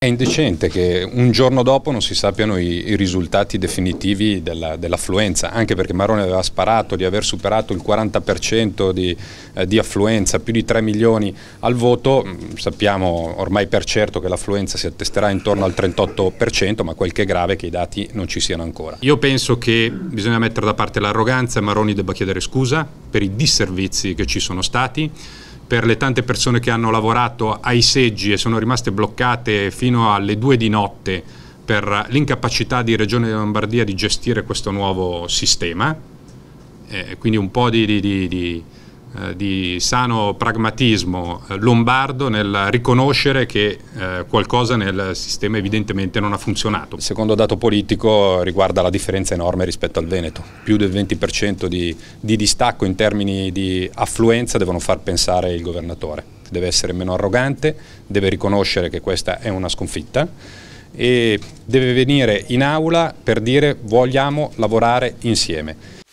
È indecente che un giorno dopo non si sappiano i, i risultati definitivi dell'affluenza, anche perché Marone aveva sparato di aver superato il 40% di, eh, di, affluenza, più di 3 milioni al voto, mm, sappiamo ormai per certo che l'affluenza si attesterà intorno al 38%, ma quel che è grave è che i dati non ci siano ancora. Io penso che bisogna mettere da parte l'arroganza e Maroni debba chiedere scusa per i disservizi che ci sono stati, per le tante persone che hanno lavorato ai seggi e sono rimaste bloccate fino alle due di notte per l'incapacità di Regione Lombardia di gestire questo nuovo sistema. Eh, quindi un po' di, di, di, di eh, di sano pragmatismo eh, lombardo nel riconoscere che eh, qualcosa nel sistema evidentemente non ha funzionato. Il secondo dato politico riguarda la differenza enorme rispetto al Veneto, più del 20% di, di distacco in termini di affluenza devono far pensare il governatore, deve essere meno arrogante, deve riconoscere che questa è una sconfitta e deve venire in aula per dire vogliamo lavorare insieme.